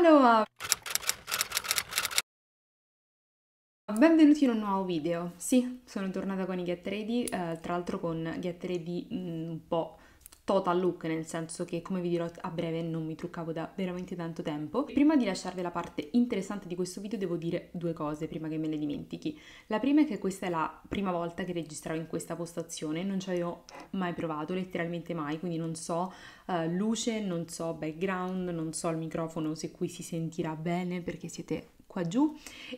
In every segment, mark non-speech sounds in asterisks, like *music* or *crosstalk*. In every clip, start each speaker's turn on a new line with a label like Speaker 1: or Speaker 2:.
Speaker 1: Aloha! Benvenuti in un nuovo video. Sì, sono tornata con i Get Ready, eh, tra l'altro con Get Ready mm, un po' total look, nel senso che come vi dirò a breve non mi truccavo da veramente tanto tempo. Prima di lasciarvi la parte interessante di questo video devo dire due cose prima che me le dimentichi. La prima è che questa è la prima volta che registravo in questa postazione, non ci avevo mai provato, letteralmente mai, quindi non so uh, luce, non so background, non so il microfono se qui si sentirà bene perché siete qua giù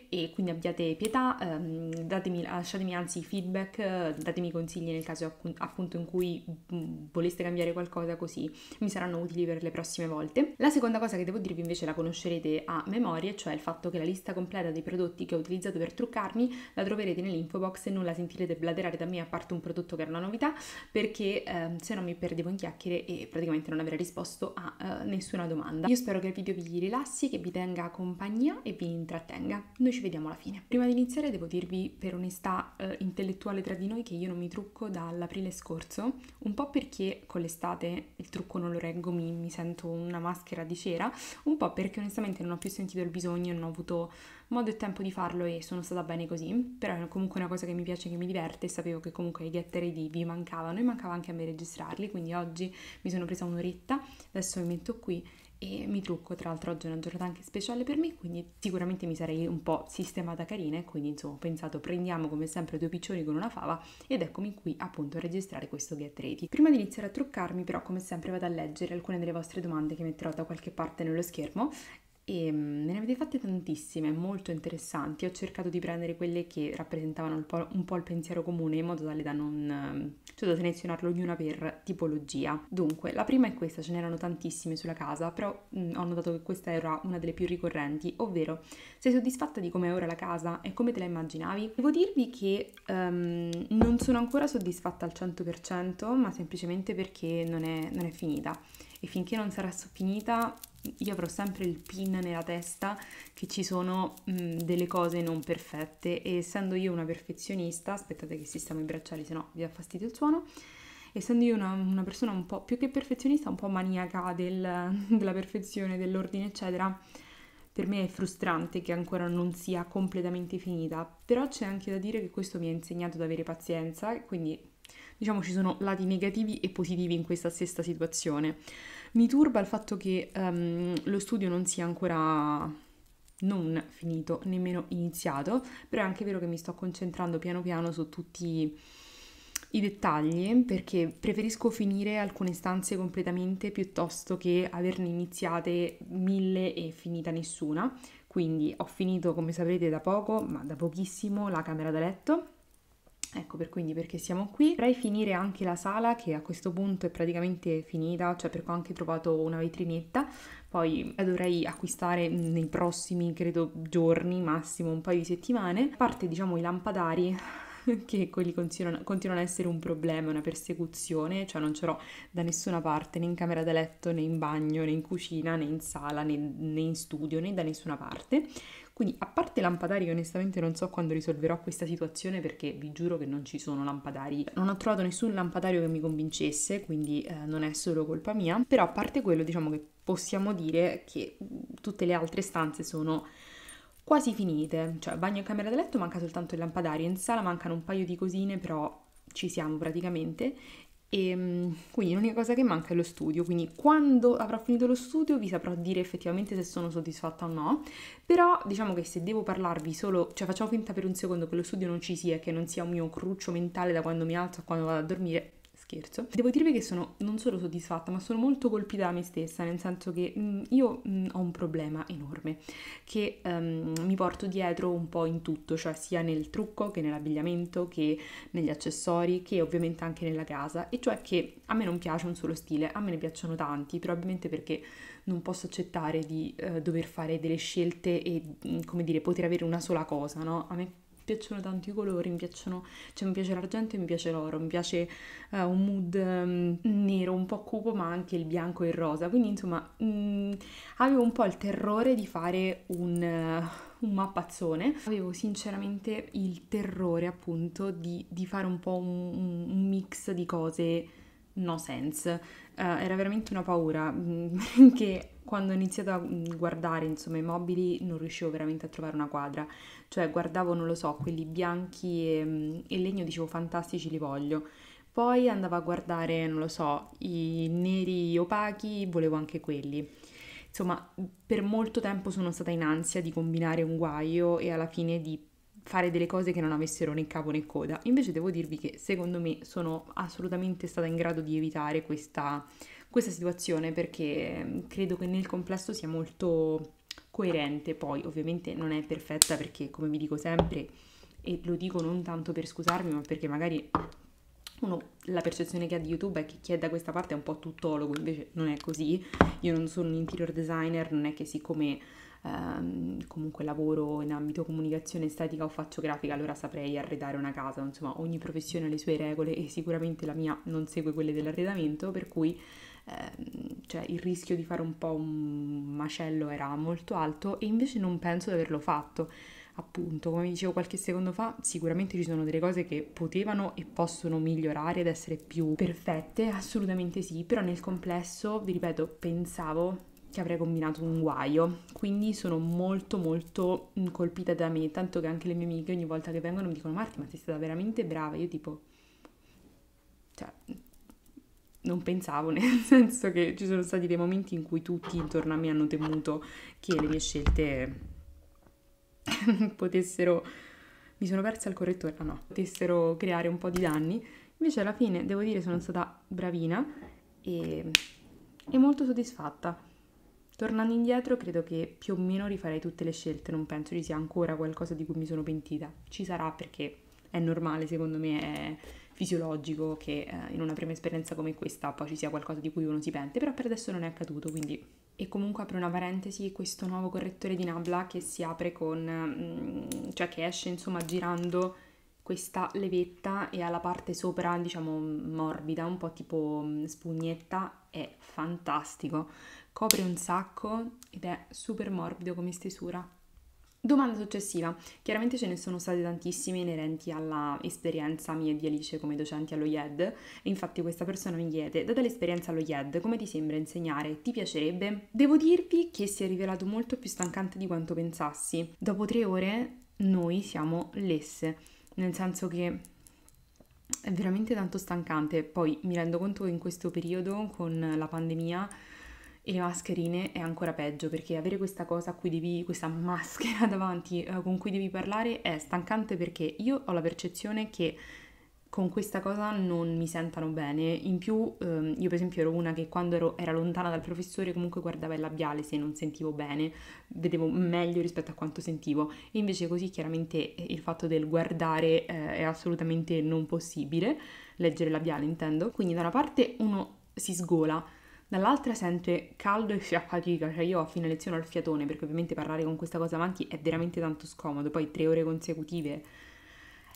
Speaker 1: e quindi abbiate pietà, ehm, datemi, lasciatemi anzi feedback, datemi consigli nel caso appunto in cui mm, voleste cambiare qualcosa così mi saranno utili per le prossime volte. La seconda cosa che devo dirvi invece la conoscerete a memoria, cioè il fatto che la lista completa dei prodotti che ho utilizzato per truccarmi la troverete nell'info box e non la sentirete bladerare da me a parte un prodotto che era una novità perché ehm, se no mi perdevo in chiacchiere e praticamente non avrei risposto a eh, nessuna domanda. Io spero che il video vi rilassi, che vi tenga compagnia e vi intrattenga. Noi ci vediamo alla fine. Prima di iniziare devo dirvi per onestà eh, intellettuale tra di noi che io non mi trucco dall'aprile scorso, un po' perché con l'estate il trucco non lo reggo, mi, mi sento una maschera di cera, un po' perché onestamente non ho più sentito il bisogno, non ho avuto modo e tempo di farlo e sono stata bene così, però è comunque una cosa che mi piace, che mi diverte sapevo che comunque i get ready vi mancavano e mancava anche a me registrarli, quindi oggi mi sono presa un'oretta, adesso mi metto qui e mi trucco, tra l'altro oggi è una giornata anche speciale per me, quindi sicuramente mi sarei un po' sistemata carina e quindi insomma ho pensato prendiamo come sempre due piccioni con una fava ed eccomi qui appunto a registrare questo get ready. Prima di iniziare a truccarmi però come sempre vado a leggere alcune delle vostre domande che metterò da qualche parte nello schermo e ehm, me ne avete fatte tantissime, molto interessanti. Ho cercato di prendere quelle che rappresentavano un po', un po il pensiero comune in modo tale da non ehm, cioè da selezionarlo ognuna per tipologia. Dunque, la prima è questa, ce n'erano tantissime sulla casa, però mh, ho notato che questa era una delle più ricorrenti, ovvero sei soddisfatta di come è ora la casa e come te la immaginavi? Devo dirvi che um, non sono ancora soddisfatta al 100%, ma semplicemente perché non è, non è finita e finché non sarà finita io avrò sempre il pin nella testa che ci sono mh, mm, delle cose non perfette e essendo io una perfezionista, aspettate che sistemo i bracciali, se no vi dà fastidio il suono, essendo io una, una, persona un po' più che perfezionista, un po' maniaca del, *laughs* della perfezione, dell'ordine, eccetera, per me è frustrante che ancora non sia completamente finita, però c'è anche da dire che questo mi ha insegnato ad avere pazienza, quindi diciamo ci sono lati negativi e positivi in questa stessa situazione. Mi turba il fatto che um, lo studio non sia ancora non finito, nemmeno iniziato, però è anche vero che mi sto concentrando piano piano su tutti i dettagli perché preferisco finire alcune stanze completamente piuttosto che averne iniziate mille e finita nessuna. Quindi ho finito, come saprete, da poco, ma da pochissimo, la camera da letto Ecco per quindi perché siamo qui. Vorrei finire anche la sala che a questo punto è praticamente finita, cioè perché ho anche trovato una vetrinetta, poi la dovrei acquistare nei prossimi credo giorni, massimo un paio di settimane. A parte diciamo i lampadari *laughs* che quelli continuano, continuano, ad essere un problema, una persecuzione, cioè non ce l'ho da nessuna parte, né in camera da letto, né in bagno, né in cucina, né in sala, né, né in studio, né da nessuna parte. Quindi, a parte lampadari, onestamente non so quando risolverò questa situazione perché vi giuro che non ci sono lampadari. Non ho trovato nessun lampadario che mi convincesse, quindi eh, non è solo colpa mia. Però, a parte quello, diciamo che possiamo dire che mm, tutte le altre stanze sono quasi finite. Cioè, bagno e camera da letto manca soltanto il lampadario, in sala mancano un paio di cosine, però ci siamo praticamente e ehm, quindi l'unica cosa che manca è lo studio, quindi quando avrò finito lo studio vi saprò dire effettivamente se sono soddisfatta o no, però diciamo che se devo parlarvi solo, cioè facciamo finta per un secondo che lo studio non ci sia, che non sia un mio cruccio mentale da quando mi alzo a quando vado a dormire, scherzo. Devo dirvi che sono non solo soddisfatta, ma sono molto colpita da me stessa, nel senso che mh, mm, io mh, mm, ho un problema enorme che um, mi porto dietro un po' in tutto, cioè sia nel trucco che nell'abbigliamento, che negli accessori, che ovviamente anche nella casa, e cioè che a me non piace un solo stile, a me ne piacciono tanti, probabilmente perché non posso accettare di eh, dover fare delle scelte e, mm, come dire, poter avere una sola cosa, no? A me piacciono tanto i colori, mi piacciono, cioè mi piace l'argento e mi piace l'oro, mi piace uh, un mood um, nero un po' cupo ma anche il bianco e il rosa, quindi insomma mh, mm, avevo un po' il terrore di fare un... Uh, un mappazzone. Avevo sinceramente il terrore appunto di, di fare un po' un, un, mix di cose no sense. Uh, era veramente una paura mm, *laughs* che quando ho iniziato a mm, guardare insomma, i mobili non riuscivo veramente a trovare una quadra, cioè guardavo, non lo so, quelli bianchi e, mm, e legno, dicevo fantastici, li voglio. Poi andavo a guardare, non lo so, i neri opachi, volevo anche quelli. Insomma, per molto tempo sono stata in ansia di combinare un guaio e alla fine di fare delle cose che non avessero né capo né coda. Invece devo dirvi che secondo me sono assolutamente stata in grado di evitare questa questa situazione perché mm, credo che nel complesso sia molto coerente. Poi ovviamente non è perfetta perché come vi dico sempre, e lo dico non tanto per scusarmi, ma perché magari uno, la percezione che ha di YouTube è che chi è da questa parte è un po' tuttologo, invece non è così. Io non sono un interior designer, non è che siccome ehm, comunque lavoro in ambito comunicazione estetica o faccio grafica, allora saprei arredare una casa. Insomma, ogni professione ha le sue regole e sicuramente la mia non segue quelle dell'arredamento, per cui Ehm, cioè il rischio di fare un po' un macello era molto alto e invece non penso di averlo fatto. Appunto, come dicevo qualche secondo fa, sicuramente ci sono delle cose che potevano e possono migliorare ed essere più perfette, assolutamente sì, però nel complesso, vi ripeto, pensavo che avrei combinato un guaio, quindi sono molto molto mm, colpita da me, tanto che anche le mie amiche ogni volta che vengono mi dicono "Marti, ma sei stata veramente brava". Io tipo cioè non pensavo, *laughs* nel senso che ci sono stati dei momenti in cui tutti intorno a me hanno temuto che le mie scelte *laughs* potessero, mi sono persa il correttore, ah no, potessero creare un po' di danni. Invece alla fine, devo dire, sono stata bravina e, e molto soddisfatta. Tornando indietro, credo che più o meno rifarei tutte le scelte, non penso ci sia ancora qualcosa di cui mi sono pentita. Ci sarà perché è normale, secondo me è fisiologico che eh, in una prima esperienza come questa poi ci sia qualcosa di cui uno si pente, però per adesso non è accaduto, quindi... E comunque apro una parentesi questo nuovo correttore di Nabla che si apre con... Mm, cioè che esce insomma girando questa levetta e ha la parte sopra diciamo morbida, un po' tipo mm, spugnetta, è fantastico, copre un sacco ed è super morbido come stesura. Domanda successiva. Chiaramente ce ne sono state tantissime inerenti alla esperienza mia e di Alice come docenti allo IED. Infatti questa persona mi chiede, data l'esperienza allo IED, come ti sembra insegnare? Ti piacerebbe? Devo dirvi che si è rivelato molto più stancante di quanto pensassi. Dopo tre ore noi siamo lesse, nel senso che è veramente tanto stancante. Poi mi rendo conto che in questo periodo con la pandemia e le mascherine è ancora peggio perché avere questa cosa a cui devi, questa maschera *laughs* davanti eh, con cui devi parlare è stancante perché io ho la percezione che con questa cosa non mi sentano bene. In più, ehm, io per esempio ero una che quando ero, era lontana dal professore comunque guardava il labiale se non sentivo bene, vedevo meglio rispetto a quanto sentivo. E invece così chiaramente eh, il fatto del guardare eh, è assolutamente non possibile, leggere il labiale intendo. Quindi da una parte uno si sgola, dall'altra sente caldo e si affatica, cioè io a fine lezione ho il fiatone perché ovviamente parlare con questa cosa avanti è veramente tanto scomodo, poi tre ore consecutive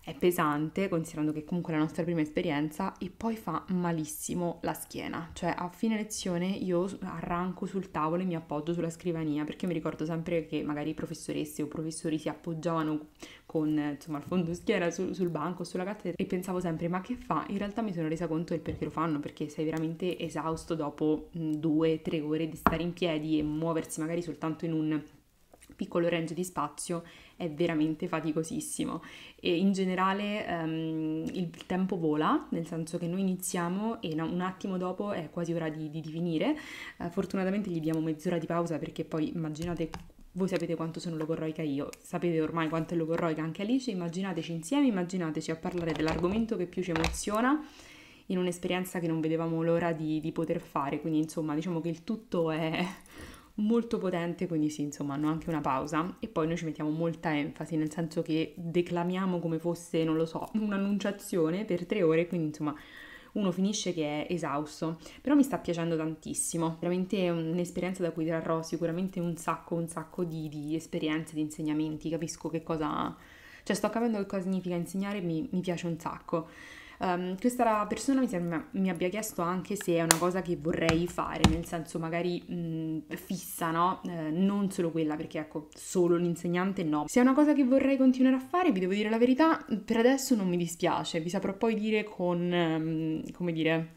Speaker 1: è pesante, considerando che comunque è la nostra prima esperienza, e poi fa malissimo la schiena. Cioè, a fine lezione io arranco sul tavolo e mi appoggio sulla scrivania, perché mi ricordo sempre che magari professoresse o professori si appoggiavano con, insomma, il fondo schiena sul, sul banco, sulla cattedra, e pensavo sempre, ma che fa? In realtà mi sono resa conto del perché lo fanno, perché sei veramente esausto dopo due, tre ore di stare in piedi e muoversi magari soltanto in un piccolo range di spazio è veramente faticosissimo e in generale um, il tempo vola, nel senso che noi iniziamo e un attimo dopo è quasi ora di, di, di finire. Uh, eh, fortunatamente gli diamo mezz'ora di pausa perché poi immaginate voi sapete quanto sono logorroica io, sapete ormai quanto è logorroica anche Alice, immaginateci insieme, immaginateci a parlare dell'argomento che più ci emoziona in un'esperienza che non vedevamo l'ora di, di poter fare, quindi insomma diciamo che il tutto è molto potente, quindi sì, insomma, hanno anche una pausa e poi noi ci mettiamo molta enfasi, nel senso che declamiamo come fosse, non lo so, *laughs* un'annunciazione per tre ore, quindi insomma uno finisce che è esausto, però mi sta piacendo tantissimo, veramente un'esperienza da cui trarrò sicuramente un sacco, un sacco di, di esperienze, di insegnamenti, capisco che cosa, cioè sto capendo che cosa significa insegnare, mi, mi piace un sacco. Um, questa persona mi, sembra, mi abbia chiesto anche se è una cosa che vorrei fare, nel senso magari mh, mhmm, fissa, no? Eh, non solo quella, perché ecco, solo l'insegnante no. Se è una cosa che vorrei continuare a fare, vi devo dire la verità, per adesso non mi dispiace, vi saprò poi dire con, um, come dire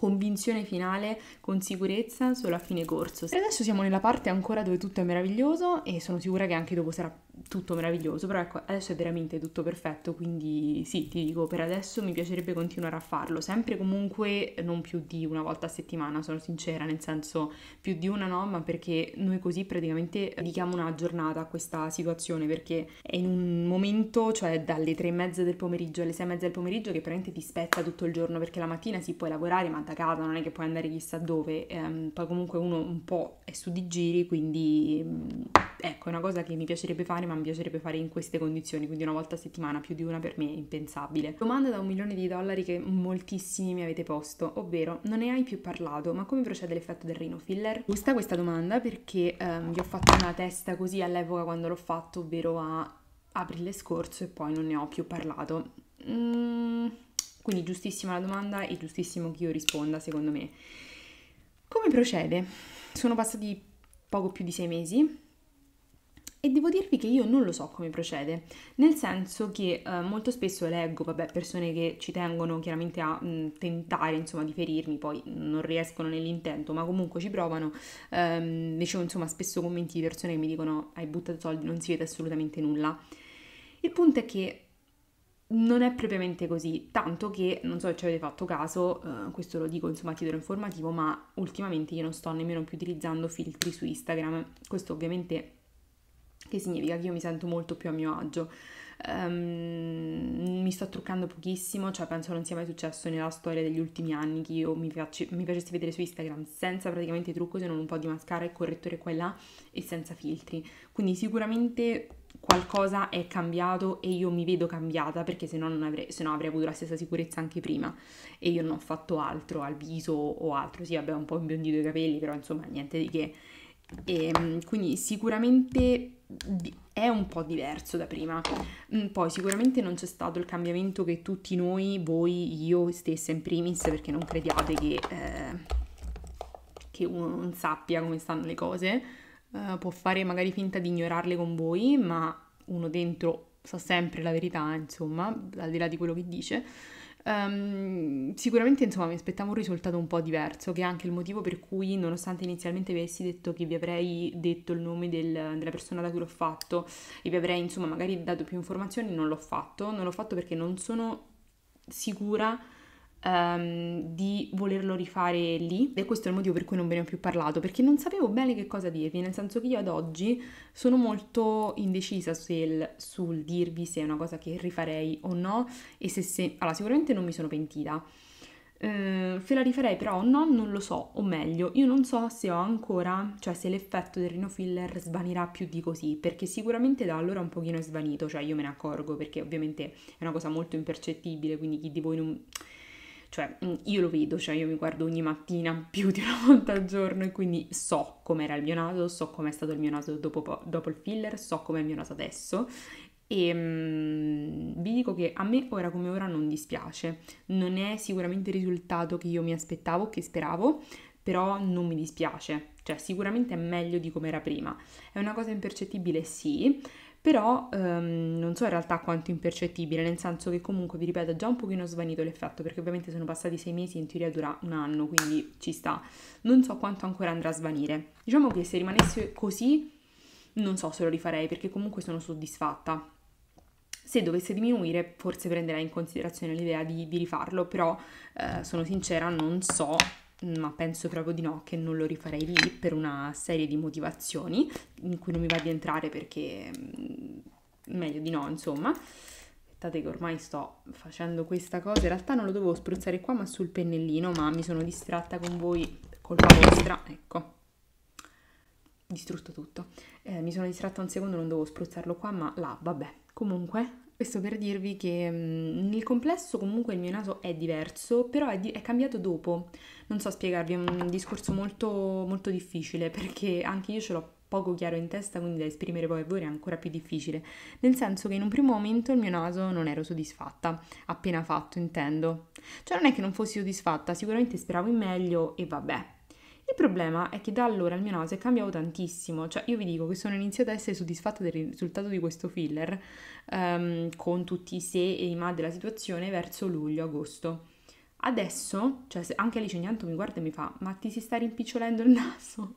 Speaker 1: convinzione finale con sicurezza solo a fine corso. E adesso siamo nella parte ancora dove tutto è meraviglioso e sono sicura che anche dopo sarà tutto meraviglioso, però ecco, adesso è veramente tutto perfetto, quindi sì, ti dico, per adesso mi piacerebbe continuare a farlo, sempre comunque non più di una volta a settimana, sono sincera, nel senso più di una no, ma perché noi così praticamente dedichiamo una giornata a questa situazione, perché è in un momento, cioè dalle tre e mezza del pomeriggio alle sei e mezza del pomeriggio, che praticamente ti spetta tutto il giorno, perché la mattina si può lavorare, ma da casa, non è che puoi andare chissà dove, ehm, poi comunque uno un po' è su di giri, quindi mm, ecco, è una cosa che mi piacerebbe fare, ma mi piacerebbe fare in queste condizioni, quindi una volta a settimana, più di una per me è impensabile. Domanda da un milione di dollari che moltissimi mi avete posto, ovvero non ne hai più parlato, ma come procede l'effetto del Rhino Filler? Gusta questa domanda perché ehm, vi ho fatto una testa così all'epoca quando l'ho fatto, ovvero a aprile scorso e poi non ne ho più parlato. Mm quindi giustissima la domanda e giustissimo che io risponda, secondo me. Come procede? Sono passati poco più di sei mesi e devo dirvi che io non lo so come procede, nel senso che eh, molto spesso leggo, vabbè, persone che ci tengono chiaramente a mh, mm, tentare, insomma, di ferirmi, poi non riescono nell'intento, ma comunque ci provano. Ehm, dicevo, insomma, spesso commenti di persone che mi dicono hai buttato soldi, non si vede assolutamente nulla. Il punto è che non è propriamente così, tanto che non so se ci avete fatto caso, eh, questo lo dico insomma a titolo informativo, ma ultimamente io non sto nemmeno più utilizzando filtri su Instagram, questo ovviamente che significa che io mi sento molto più a mio agio um, mi sto truccando pochissimo, cioè penso non sia mai successo nella storia degli ultimi anni che io mi, facci, mi facessi vedere su Instagram senza praticamente trucco se non un po' di mascara e correttore qua e là e senza filtri. Quindi sicuramente qualcosa è cambiato e io mi vedo cambiata perché se no, avrei, se no avrei avuto la stessa sicurezza anche prima e io non ho fatto altro al viso o altro, sì vabbè un po' imbiondito i capelli però insomma niente di che e ehm, quindi sicuramente è un po' diverso da prima. Mm, poi sicuramente non c'è stato il cambiamento che tutti noi, voi, io stessa in primis, perché non crediate che, eh, che uno non sappia come stanno le cose, eh, può fare magari finta di ignorarle con voi, ma uno dentro sa sempre la verità, insomma, al di là di quello che dice. Um, sicuramente insomma mi aspettavo un risultato un po' diverso, che è anche il motivo per cui nonostante inizialmente avessi detto che vi avrei detto il nome del, della persona da cui l'ho fatto e vi avrei insomma magari dato più informazioni, non l'ho fatto, non l'ho fatto perché non sono sicura um, di volerlo rifare lì e questo è il motivo per cui non ve ne ho più parlato perché non sapevo bene che cosa dirvi, nel senso che io ad oggi sono molto indecisa sul, sul dirvi se è una cosa che rifarei o no e se, se allora sicuramente non mi sono pentita. Uh, se la rifarei però o no non lo so, o meglio, io non so se ho ancora, cioè se l'effetto del rino Filler svanirà più di così, perché sicuramente da allora un pochino è svanito, cioè io me ne accorgo perché ovviamente è una cosa molto impercettibile, quindi chi di voi non cioè mm, io lo vedo, cioè io mi guardo ogni mattina *laughs* più di una volta al giorno e quindi so com'era il mio naso, so com'è stato il mio naso dopo, dopo il filler, so com'è il mio naso adesso e um, vi dico che a me ora come ora non dispiace, non è sicuramente il risultato che io mi aspettavo, che speravo, però non mi dispiace, cioè sicuramente è meglio di come era prima. È una cosa impercettibile, sì, però ehm, non so in realtà quanto impercettibile, nel senso che comunque, vi ripeto, è già un pochino svanito l'effetto, perché ovviamente sono passati sei mesi, in teoria dura un anno, quindi ci sta. Non so quanto ancora andrà a svanire. Diciamo che se rimanesse così, non so se lo rifarei, perché comunque sono soddisfatta. Se dovesse diminuire, forse prenderei in considerazione l'idea di, di rifarlo, però eh, sono sincera, non so ma penso proprio di no, che non lo rifarei lì per una serie di motivazioni in cui non mi va di entrare perché mm, meglio di no, insomma. Aspettate che ormai sto facendo questa cosa, in realtà non lo dovevo spruzzare qua ma sul pennellino, ma mi sono distratta con voi, colpa vostra, ecco. Distrutto tutto. Eh, mi sono distratta un secondo, non dovevo spruzzarlo qua, ma là, vabbè. Comunque, questo per dirvi che mm, nel complesso comunque il mio naso è diverso, però è, di- è cambiato dopo. Non so spiegarvi, è un discorso molto, molto difficile perché anche io ce l'ho poco chiaro in testa, quindi da esprimere poi a voi è ancora più difficile. Nel senso che in un primo momento il mio naso non ero soddisfatta, appena fatto intendo. Cioè non è che non fossi soddisfatta, sicuramente speravo in meglio e vabbè, il problema è che da allora il mio naso è cambiato tantissimo, cioè io vi dico che sono iniziata a essere soddisfatta del risultato di questo filler um, con tutti i se e i ma della situazione verso luglio-agosto. Adesso, cioè anche Alice mi guarda e mi fa ma ti si sta rimpicciolendo il naso?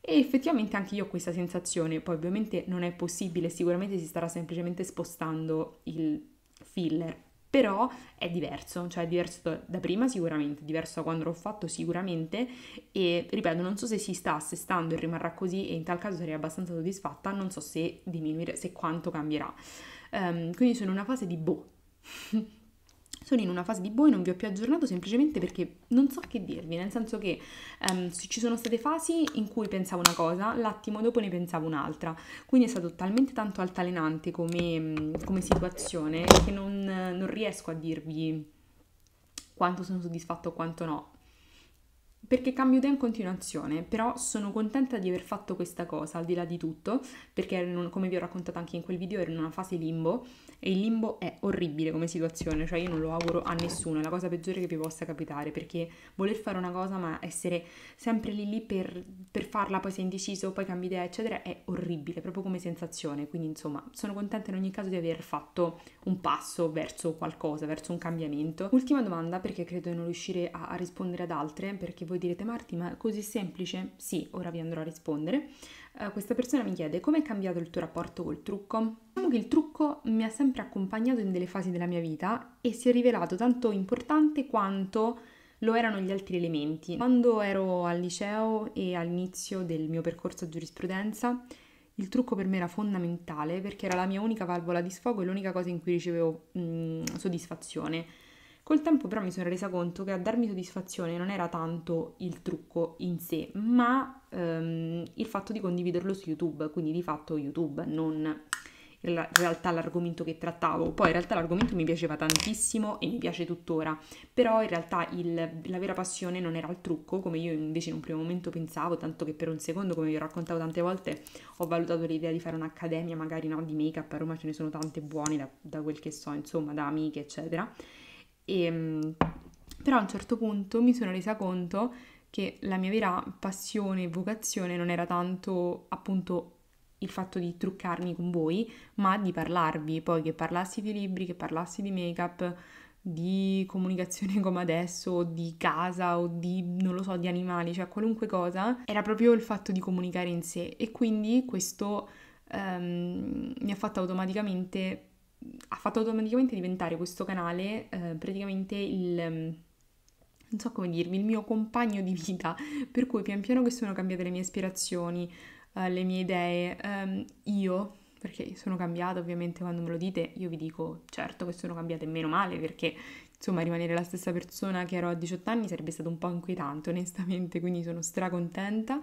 Speaker 1: E effettivamente anche io ho questa sensazione, poi ovviamente non è possibile, sicuramente si starà semplicemente spostando il filler però è diverso, cioè è diverso da prima sicuramente, diverso da quando l'ho fatto sicuramente e ripeto, non so se si sta assestando e rimarrà così e in tal caso sarei abbastanza soddisfatta, non so se diminuire, se quanto cambierà. Um, quindi sono in una fase di boh. *laughs* sono in una fase di e boh, non vi ho più aggiornato semplicemente perché non so che dirvi, nel senso che um, ci sono state fasi in cui pensavo una cosa, l'attimo dopo ne pensavo un'altra, quindi è stato talmente tanto altalenante come, come situazione che non, non riesco a dirvi quanto sono soddisfatto o quanto no perché cambio idea in continuazione, però sono contenta di aver fatto questa cosa al di là di tutto, perché un, come vi ho raccontato anche in quel video ero in una fase limbo e il limbo è orribile come situazione, cioè io non lo auguro a nessuno, è la cosa peggiore che vi possa capitare, perché voler fare una cosa ma essere sempre lì lì per, per farla, poi sei indeciso, poi cambi idea eccetera, è orribile proprio come sensazione, quindi insomma sono contenta in ogni caso di aver fatto un passo verso qualcosa, verso un cambiamento. Ultima domanda perché credo di non riuscire a, a rispondere ad altre, perché voi voi direte Marti, ma così semplice? Sì, ora vi andrò a rispondere. Uh, questa persona mi chiede come è cambiato il tuo rapporto col trucco? Diciamo che il trucco mi ha sempre accompagnato in delle fasi della mia vita e si è rivelato tanto importante quanto lo erano gli altri elementi. Quando ero al liceo e all'inizio del mio percorso a giurisprudenza, il trucco per me era fondamentale perché era la mia unica valvola di sfogo e l'unica cosa in cui ricevevo mh, soddisfazione Col tempo però mi sono resa conto che a darmi soddisfazione non era tanto il trucco in sé, ma ehm, il fatto di condividerlo su YouTube, quindi di fatto YouTube, non in realtà l'argomento che trattavo. Poi in realtà l'argomento mi piaceva tantissimo e mi piace tuttora, però in realtà il, la vera passione non era il trucco, come io invece in un primo momento pensavo, tanto che per un secondo, come vi ho raccontato tante volte, ho valutato l'idea di fare un'accademia magari no, di make-up, a Roma ce ne sono tante buone da, da quel che so, insomma, da amiche, eccetera e, ehm, però a un certo punto mi sono resa conto che la mia vera passione e vocazione non era tanto appunto il fatto di truccarmi con voi, ma di parlarvi, poi che parlassi di libri, che parlassi di make-up, di comunicazione *laughs* come adesso, o di casa o di, non lo so, di animali, cioè qualunque cosa, era proprio il fatto di comunicare in sé e quindi questo ehm, mi ha fatto automaticamente ha fatto automaticamente diventare questo canale eh, praticamente il mm, non so come dirvi, il mio compagno di vita, *laughs* per cui pian piano che sono cambiate le mie aspirazioni, eh, le mie idee, ehm, io, perché sono cambiata ovviamente quando me lo dite, io vi dico certo che sono cambiata e meno male perché insomma rimanere la stessa persona che ero a 18 anni sarebbe stato un po' inquietante onestamente, quindi sono stracontenta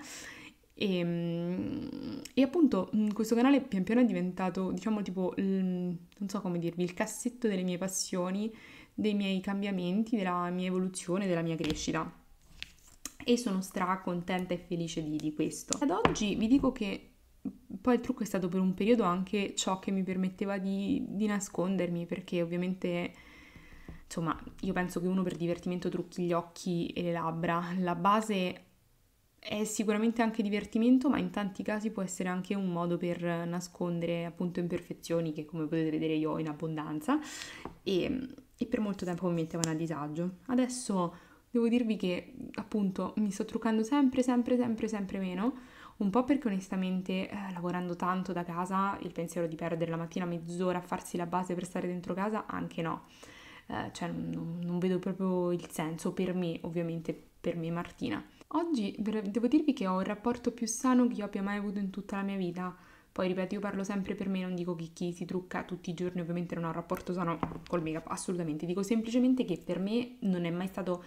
Speaker 1: e, ehm, e, appunto mm, questo canale pian piano è diventato, diciamo, tipo, il, non so come dirvi, il cassetto delle mie passioni, dei miei cambiamenti, della mia evoluzione, della mia crescita. E sono stra contenta e felice di, di questo. Ad oggi vi dico che poi il trucco è stato per un periodo anche ciò che mi permetteva di, di nascondermi, perché ovviamente insomma, io penso che uno per divertimento trucchi gli occhi e le labbra. La base è sicuramente anche divertimento, ma in tanti casi può essere anche un modo per nascondere appunto imperfezioni che come potete vedere io ho in abbondanza e, e per molto tempo mi mettevano a disagio. Adesso devo dirvi che appunto mi sto truccando sempre, sempre, sempre, sempre meno, un po' perché onestamente eh, lavorando tanto da casa il pensiero di perdere la mattina mezz'ora a farsi la base per stare dentro casa anche no. Eh, cioè non vedo proprio il senso per me, ovviamente per me Martina Oggi devo dirvi che ho il rapporto più sano che io abbia mai avuto in tutta la mia vita. Poi ripeto, io parlo sempre per me, non dico che chi si trucca tutti i giorni ovviamente non ha un rapporto sano col make-up, assolutamente. Dico semplicemente che per me non è mai stato...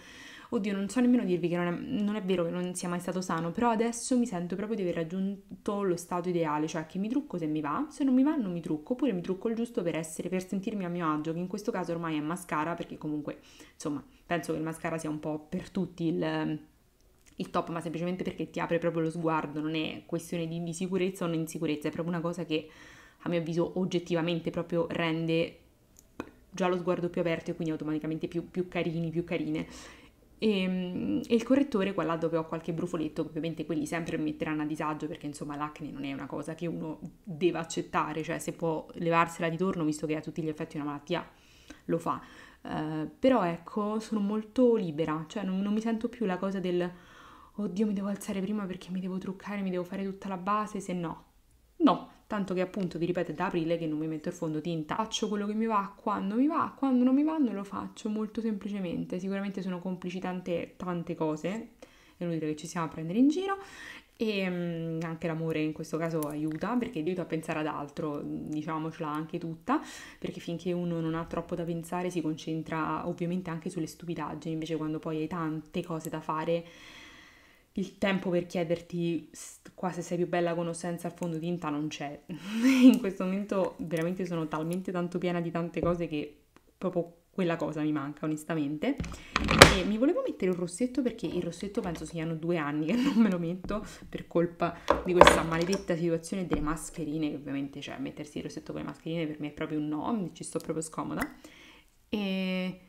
Speaker 1: Oddio, non so nemmeno dirvi che non è, non è vero che non sia mai stato sano, però adesso mi sento proprio di aver raggiunto lo stato ideale, cioè che mi trucco se mi va, se non mi va non mi trucco, oppure mi trucco il giusto per essere, per sentirmi a mio agio, che in questo caso ormai è mascara, perché comunque, insomma, penso che il mascara sia un po' per tutti il il top, ma semplicemente perché ti apre proprio lo sguardo, non è questione di, di sicurezza o non insicurezza, è proprio una cosa che a mio avviso oggettivamente proprio rende già lo sguardo più aperto e quindi automaticamente più, più carini, più carine. E, ehm, e, il correttore qua là dove ho qualche brufoletto, ovviamente quelli sempre mi metteranno a disagio perché insomma l'acne non è una cosa che uno deve accettare, cioè se può levarsela di torno visto che ha tutti gli effetti una malattia lo fa. Uh, però ecco, sono molto libera, cioè non, non mi sento più la cosa del oddio mi devo alzare prima perché mi devo truccare, mi devo fare tutta la base, se no. No, tanto che appunto vi ripeto da aprile che non mi metto il fondotinta, faccio quello che mi va, quando mi va, quando non mi va non lo faccio, molto semplicemente, sicuramente sono complici tante, tante cose, è inutile che ci siamo a prendere in giro e ehm, anche l'amore in questo caso aiuta perché aiuta a pensare ad altro, diciamocela anche tutta, perché finché uno non ha troppo da pensare si concentra ovviamente anche sulle stupidaggini, invece quando poi hai tante cose da fare il tempo per chiederti qua se sei più bella con o senza il fondotinta non c'è. *laughs* In questo momento veramente sono talmente tanto piena di tante cose che proprio quella cosa mi manca onestamente. E mi volevo mettere un rossetto perché il rossetto penso siano due anni che *laughs* non me lo metto per colpa di questa maledetta situazione delle mascherine che ovviamente cioè mettersi il rossetto con le mascherine per me è proprio un no, ci sto proprio scomoda. E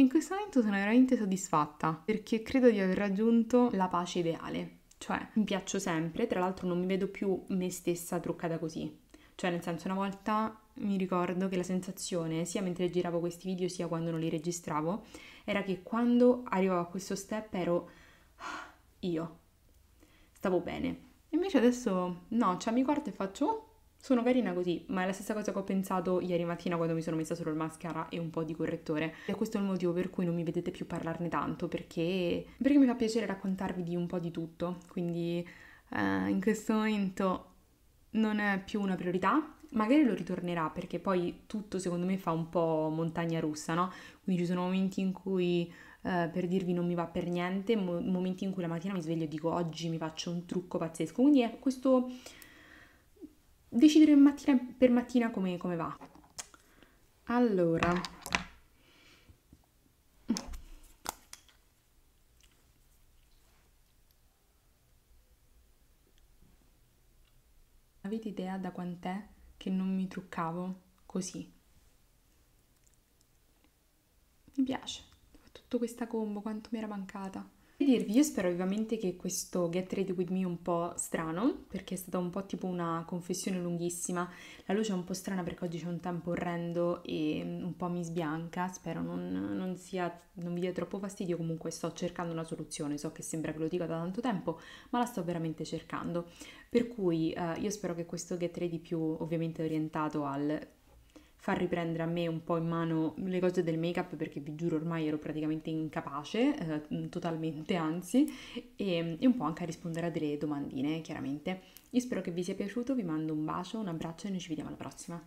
Speaker 1: in questo momento sono veramente soddisfatta perché credo di aver raggiunto la pace ideale. Cioè, mi piaccio sempre, tra l'altro non mi vedo più me stessa truccata così. Cioè, nel senso, una volta mi ricordo che la sensazione, sia mentre giravo questi video, sia quando non li registravo, era che quando arrivavo a questo step ero ah, io. Stavo bene. Invece adesso no, cioè mi guardo e faccio oh, sono carina così, ma è la stessa cosa che ho pensato ieri mattina quando mi sono messa solo il mascara e un po' di correttore. E questo è il motivo per cui non mi vedete più parlarne tanto, perché, perché mi fa piacere raccontarvi di un po' di tutto. Quindi eh, in questo momento non è più una priorità, magari lo ritornerà perché poi tutto secondo me fa un po' montagna russa, no? Quindi ci sono momenti in cui eh, per dirvi non mi va per niente, mo- momenti in cui la mattina mi sveglio e dico oggi mi faccio un trucco pazzesco, quindi è questo decideremo mattina per mattina come, come va. Allora, Avete idea da quant'è che non mi truccavo così? Mi piace, Tutto questa combo, quanto mi era mancata dirvi, io spero vivamente che questo Get Ready With Me un po' strano, perché è stata un po' tipo una confessione lunghissima, la luce è un po' strana perché oggi c'è un tempo orrendo e mm, un po' mi sbianca, spero non, non, sia, non vi dia troppo fastidio, comunque sto cercando una soluzione, so che sembra che lo dica da tanto tempo, ma la sto veramente cercando. Per cui eh, io spero che questo Get Ready più ovviamente orientato al far riprendere a me un po' in mano le cose del make up perché vi giuro ormai ero praticamente incapace, eh, mm, totalmente anzi, e, mm, e, un po' anche a rispondere a delle domandine chiaramente. Io spero che vi sia piaciuto, vi mando un bacio, un abbraccio e noi ci vediamo alla prossima.